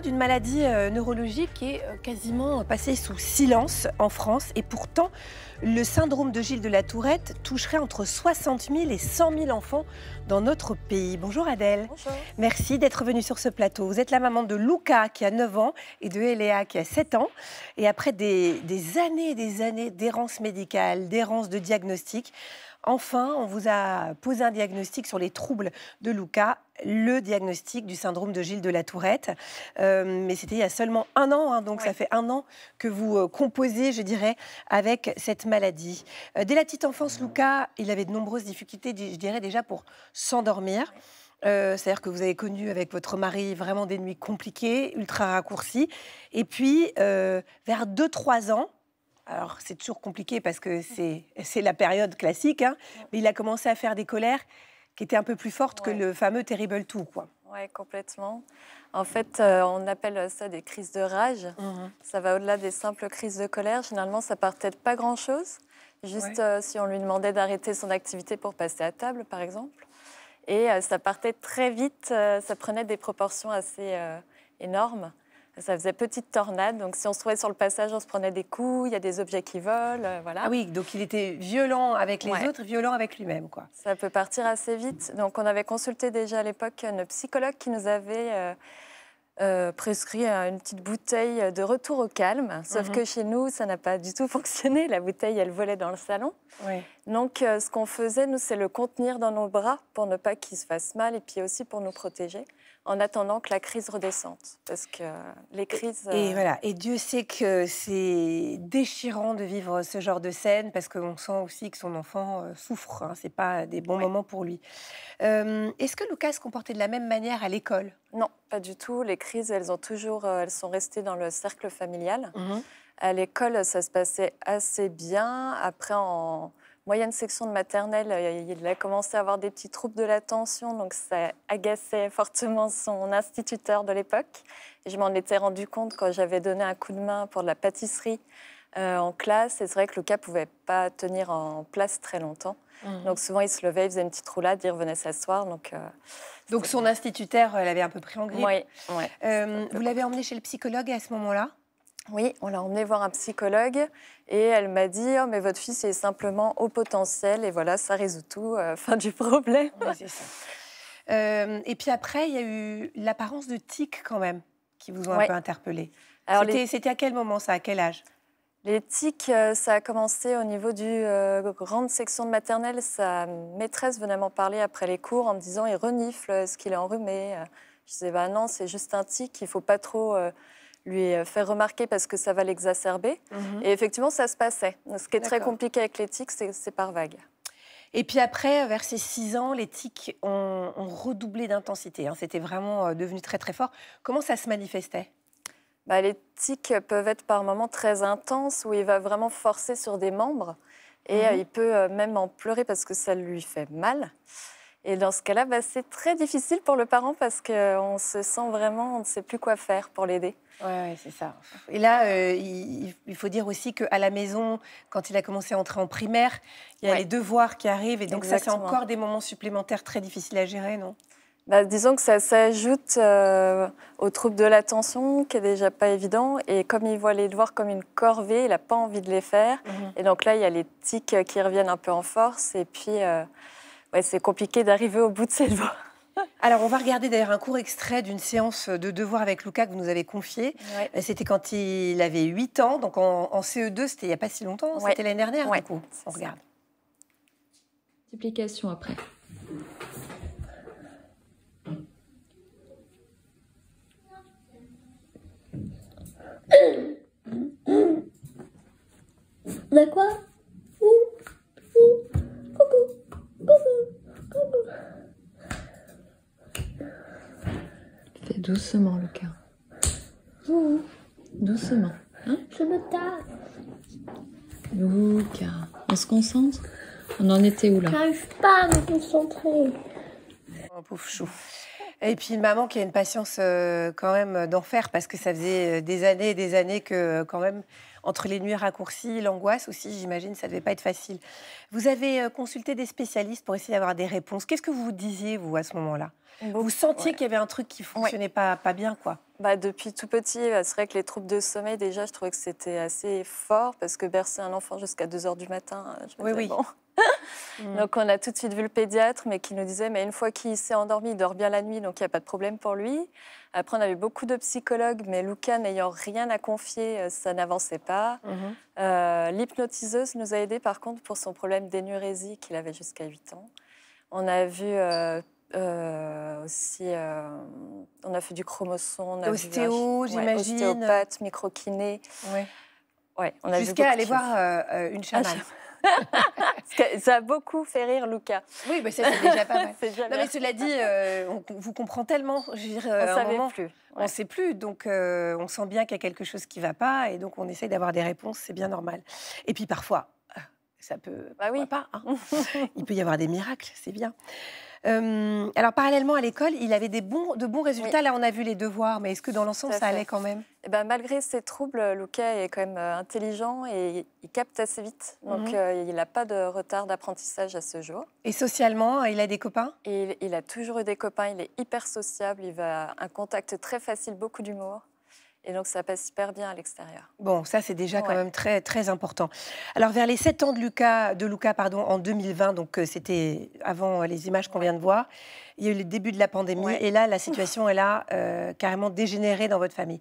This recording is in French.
d'une maladie euh, neurologique qui est euh, quasiment passée sous silence en France. Et pourtant, le syndrome de Gilles de la Tourette toucherait entre 60 000 et 100 000 enfants dans notre pays. Bonjour Adèle. Merci d'être venue sur ce plateau. Vous êtes la maman de Luca qui a 9 ans et de Eléa qui a 7 ans. Et après des, des années et des années d'errance médicale, d'errance de diagnostic, Enfin, on vous a posé un diagnostic sur les troubles de Luca, le diagnostic du syndrome de Gilles de la Tourette. Euh, mais c'était il y a seulement un an, hein, donc ça fait un an que vous euh, composez, je dirais, avec cette maladie. Euh, dès la petite enfance, Luca, il avait de nombreuses difficultés, je dirais déjà pour s'endormir. C'est-à-dire que vous avez connu avec votre mari vraiment des nuits compliquées, ultra raccourcies. Et puis, vers 2-3 ans, alors c'est toujours compliqué parce que mmh. c'est la période classique, hein, mais il a commencé à faire des colères qui étaient un peu plus fortes que le fameux Terrible tout. Oui, complètement. En fait, euh, on appelle ça des crises de rage. Mmh. Ça va au-delà des simples crises de colère. Généralement, ça partait de pas grand-chose. Juste euh, si on lui demandait d'arrêter son activité pour passer à table, par exemple. Et euh, ça partait très vite. ça prenait des proportions assez énormes ça faisait petite tornade. Donc si on se trouvait sur le passage, on se prenait des coups, il y a des objets qui volent, euh, voilà. Ah oui, donc il était violent avec les autres, violent avec lui-même, quoi. Ça peut partir assez vite. Donc on avait consulté déjà à l'époque un psychologue qui nous avait euh, euh, prescrit une petite bouteille de retour au calme. Sauf mhm. que chez nous, ça n'a pas du tout fonctionné. La bouteille, elle volait dans le salon. Donc ce qu'on faisait, nous, c'est le contenir dans nos bras pour ne pas qu'il se fasse mal et puis aussi pour nous protéger en attendant que la crise redescende. Parce que les crises. Et, euh, voilà. Et Dieu sait que c'est déchirant de vivre ce genre de scène parce qu'on sent aussi que son enfant euh, souffre. Hein. C'est pas des bons moments pour lui. Euh, est-ce que Lucas se comportait de la même manière à l'école Non, pas du tout. Les crises, elles ont toujours, elles sont restées dans le cercle familial. Mmh à l'école, ça se passait assez bien. Après, en moyenne section de maternelle, euh, il a commencé à avoir des petits troubles de l'attention, donc ça agaçait fortement son instituteur de l'époque. Je m'en étais rendu compte quand j'avais donné un coup de main pour de la pâtisserie euh, en classe. Et c'est vrai que le cas pouvait pas tenir en place très longtemps. Mmh. Donc souvent, il se levait, il faisait une petite roulade, il revenait s'asseoir. Donc, euh, donc son instituteur l'avait un peu pris en grippe. vous l'avez emmené chez le psychologue à ce moment-là oui, on l'a emmenée voir un psychologue et elle m'a dit oh, mais votre fils est simplement au potentiel et voilà, ça résout tout, euh, fin du problème. Euh, et puis après, il y a eu l'apparence de tics quand même qui vous ont un peu interpellé. C'était à quel moment ça À quel âge les tics, euh, ça a commencé au niveau du grande section de maternelle. Sa maîtresse venait m'en parler après les cours en me disant il renifle, ce qu'il est enrhumé Je disais bah non, c'est juste un tic, il faut pas trop lui euh, faire remarquer parce que ça va l'exacerber. Mhm. Et effectivement, ça se passait. Ce qui est très compliqué avec l'éthique, c'est par vague. Et puis après, euh, vers ces six ans, les tics ont, redoublé d'intensité. Hein. C'était vraiment euh, devenu très très fort. Comment ça se manifestait bah, Les tics peuvent être par moments très intenses où il va vraiment forcer sur des membres et mhm. il peut même en pleurer parce que ça lui fait mal. Et dans ce cas-là, bah, c'est très difficile pour le parent parce qu'on se sent vraiment, on ne sait plus quoi faire pour l'aider. Oui, ouais, c'est ça. Et là, euh, il, faut dire aussi qu'à la maison, quand il a commencé à entrer en primaire, il y a les devoirs qui arrivent. Et donc ça, c'est encore des moments supplémentaires très difficiles à gérer, non bah, Disons que ça s'ajoute aux euh, au trouble de l'attention, qui est déjà pas évident. Et comme il voit les devoirs comme une corvée, il n'a pas envie de les faire. Mhm. Et donc là, il y a les tics qui reviennent un peu en force. Et puis... Euh, c'est compliqué d'arriver au bout de cette voie. Alors, on va regarder d'ailleurs un court extrait d'une séance de devoirs avec Lucas que vous nous avez confié. Euh, c'était quand il avait 8 ans, donc en, CE2, c'était il n'y a pas si longtemps, hein, c'était l'année dernière, On regarde. Multiplication après. On quoi doucement, Lucas. Doucement. Hein Je me tape. Lucas, on se concentre On en était où là Je pas à me concentrer. Oh, pauvre chou. Et puis une maman qui a une patience euh, quand même euh, d'enfer parce que ça faisait euh, des années et des années que quand même entre les nuits raccourcies, l'angoisse aussi, j'imagine, ça devait pas être facile. Vous avez consulté des spécialistes pour essayer d'avoir des réponses. Qu'est-ce que vous vous disiez vous à ce moment-là Vous sentiez qu'il y avait un truc qui fonctionnait pas pas bien quoi bah, depuis tout petit, bah, c'est vrai que les troubles de sommeil, déjà, je trouvais que c'était assez fort parce que bercer un enfant jusqu'à 2 h du matin, euh, je me disais, Bon. donc on a tout de suite vu le pédiatre, mais qui nous disait, mais une fois qu'il s'est endormi, il dort bien la nuit, donc il n'y a pas de problème pour lui. Après, on avait beaucoup de psychologues, mais Lucas n'ayant rien à confier, euh, ça n'avançait pas. Mhm. Euh, l'hypnotiseuse nous a aidés, par contre, pour son problème d'énurésie qu'il avait jusqu'à 8 ans. On a vu euh, euh, aussi, euh, on a fait du chromosome. Ostéo, j'imagine. Ouais, ostéopathe, microkiné. Ouais. on a Jusqu'à aller voir euh, une chamane. Ah, ça a beaucoup fait rire Lucas. Oui, mais ça, c'est déjà pas mal. non, mais cela dit, on vous comprend tellement. on ne savait plus. On ne sait plus. Donc, on sent bien qu'il y a quelque chose qui ne va pas. Et donc, on essaye d'avoir des réponses. C'est bien normal. Et puis, parfois, ça peut. Bah oui. pas. Hein. Il peut y avoir des miracles. C'est bien. Euh, alors, parallèlement à l'école, il avait de bons résultats. Là, on a vu les devoirs, mais est-ce que dans l'ensemble, ça, allait quand même eh ben, Malgré ses troubles, Luca est quand même euh, intelligent et il capte assez vite. Donc, mhm. euh, il n'a pas de retard d'apprentissage à ce jour. Et socialement, il a des copains il, il a toujours eu des copains. Il est hyper sociable. Il a un contact très facile, beaucoup d'humour. Et donc, ça passe super bien à l'extérieur. Bon, ça, c'est déjà quand même très, très important. Alors, vers les 7 ans de Luca de Luca pardon, en 2020, donc euh, c'était avant euh, les images qu'on vient de voir, il y a eu le début de la pandémie. Et là, la situation, est a euh, carrément dégénérée dans votre famille.